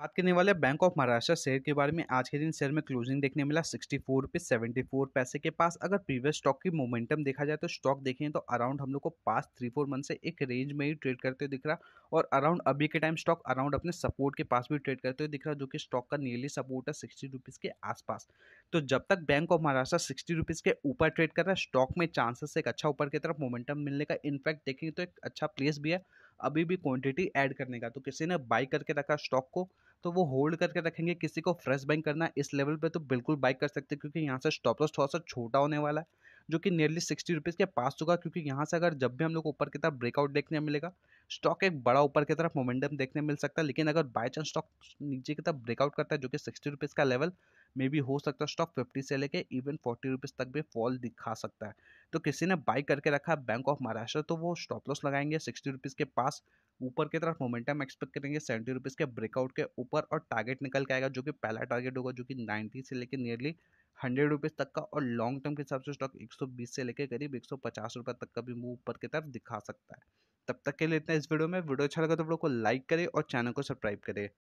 बात करने वाले बैंक ऑफ महाराष्ट्र शेयर के बारे में आज के दिन शेयर में क्लोजिंग देखने मिला sixty four rupees seventy four पैसे के पास अगर प्रीवियस स्टॉक की मोमेंटम देखा जाए तो स्टॉक देखें तो अराउंड हम लोग को पास थ्री फोर मंथ से एक रेंज में ही ट्रेड करते हुए दिख रहा और अराउंड अभी के टाइम स्टॉक अराउंड अपने सपोर्ट के पास भी ट्रेड करते हुए दिख रहा जो कि स्टॉक का नियरली सपोर्ट है सिक्सटी रुपीज़ के आसपास तो जब तक bank of Maharashtra sixty rupees के ऊपर ट्रेड कर रहा है स्टॉक में चांसेस एक अच्छा ऊपर की तरफ मोमेंटम मिलने का इनफैक्ट देखेंगे तो एक अच्छा प्लेस भी है अभी भी क्वांटिटी ऐड करने का तो किसी ने बाई करके रखा स्टॉक को तो वो होल्ड करके रखेंगे किसी को फ्रेश बाइंग करना इस लेवल पे तो बिल्कुल बाइक कर सकते हैं क्योंकि यहाँ से स्टॉप लॉस थोड़ा सा छोटा होने वाला है जो कि नियरली सिक्सटी रुपीज़ के पास होगा क्योंकि यहाँ से अगर जब भी हम लोग ऊपर की तरफ ब्रेकआउट देखने मिलेगा स्टॉक एक बड़ा ऊपर की तरफ मोमेंटम देखने मिल सकता है लेकिन अगर बाई चांस स्टॉक नीचे की तरफ ब्रेकआउट करता है जो कि सिक्सटी रुपीज़ का लेवल मे भी हो सकता है स्टॉक फिफ्टी से लेके इवन फोर्टी रुपीज़ तक भी फॉल दिखा सकता है तो किसी ने बाई करके रखा बैंक ऑफ महाराष्ट्र तो वो स्टॉप लॉस लगाएंगे सिक्सटी रुपीज़ के पास ऊपर की तरफ मोमेंटम एक्सपेक्ट करेंगे सेवेंटी रुपीज़ के ब्रेकआउट के ऊपर और टारगेट निकल के आएगा जो कि पहला टारगेट होगा जो कि नाइन्टी से लेकर नियरली हंड्रेड रुपीज़ तक का और लॉन्ग टर्म के हिसाब से स्टॉक एक सौ बीस से लेकर करीब एक सौ पचास रुपये तक का भी मूव ऊपर की तरफ दिखा सकता है तब तक के लिए इतना इस वीडियो में वीडियो अच्छा लगा तो वीडियो को लाइक करें और चैनल को सब्सक्राइब करें